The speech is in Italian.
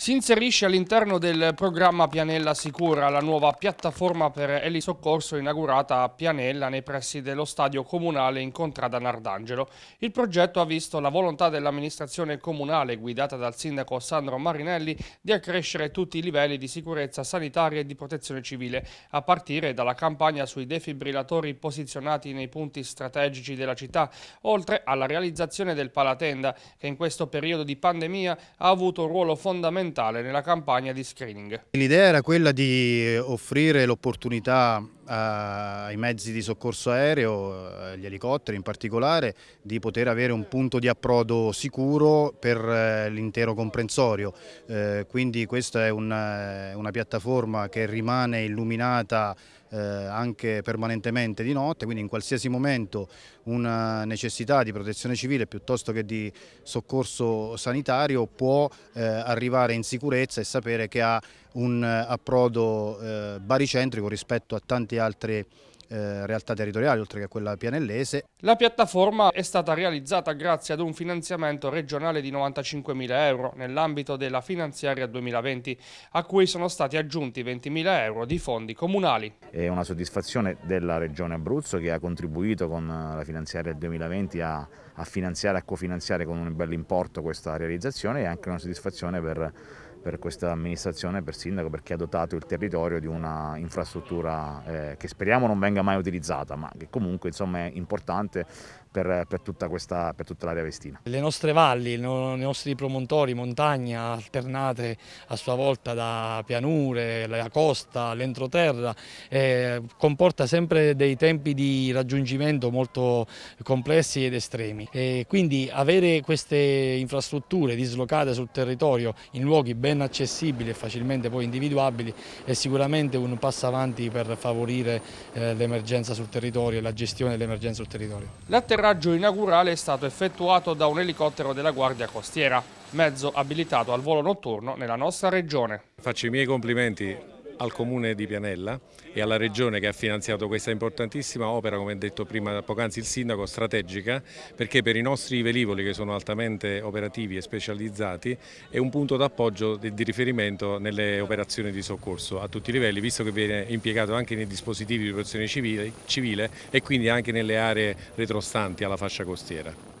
Si inserisce all'interno del programma Pianella Sicura, la nuova piattaforma per elisoccorso inaugurata a Pianella nei pressi dello stadio comunale in contrada Nardangelo. Il progetto ha visto la volontà dell'amministrazione comunale, guidata dal sindaco Sandro Marinelli, di accrescere tutti i livelli di sicurezza sanitaria e di protezione civile, a partire dalla campagna sui defibrillatori posizionati nei punti strategici della città, oltre alla realizzazione del Palatenda, che in questo periodo di pandemia ha avuto un ruolo fondamentale ambientale nella campagna di screening. L'idea era quella di offrire l'opportunità eh, ai mezzi di soccorso aereo, eh, agli elicotteri in particolare, di poter avere un punto di approdo sicuro per eh, l'intero comprensorio. Quindi questa è una, una piattaforma che rimane illuminata anche permanentemente di notte, quindi in qualsiasi momento una necessità di protezione civile piuttosto che di soccorso sanitario può arrivare in sicurezza e sapere che ha un eh, approdo eh, baricentrico rispetto a tante altre eh, realtà territoriali oltre che a quella pianellese. La piattaforma è stata realizzata grazie ad un finanziamento regionale di 95.000 euro nell'ambito della finanziaria 2020 a cui sono stati aggiunti 20.000 euro di fondi comunali. È una soddisfazione della regione Abruzzo che ha contribuito con eh, la finanziaria 2020 a, a finanziare, a cofinanziare con un bel importo questa realizzazione e anche una soddisfazione per per questa amministrazione, per sindaco, perché ha dotato il territorio di una infrastruttura eh, che speriamo non venga mai utilizzata, ma che comunque insomma, è importante per, per tutta, questa, per tutta l'area vestina. Le nostre valli, i nostri promontori, montagne alternate a sua volta da pianure, la costa, l'entroterra, eh, comporta sempre dei tempi di raggiungimento molto complessi ed estremi. E quindi avere queste infrastrutture dislocate sul territorio in luoghi ben ben accessibili e facilmente poi individuabili è sicuramente un passo avanti per favorire eh, l'emergenza sul territorio e la gestione dell'emergenza sul territorio. L'atterraggio inaugurale è stato effettuato da un elicottero della Guardia Costiera, mezzo abilitato al volo notturno nella nostra regione. Faccio i miei complimenti al Comune di Pianella e alla Regione che ha finanziato questa importantissima opera, come ha detto prima poc'anzi il Sindaco, strategica, perché per i nostri velivoli che sono altamente operativi e specializzati è un punto d'appoggio di riferimento nelle operazioni di soccorso a tutti i livelli, visto che viene impiegato anche nei dispositivi di protezione civile, civile e quindi anche nelle aree retrostanti alla fascia costiera.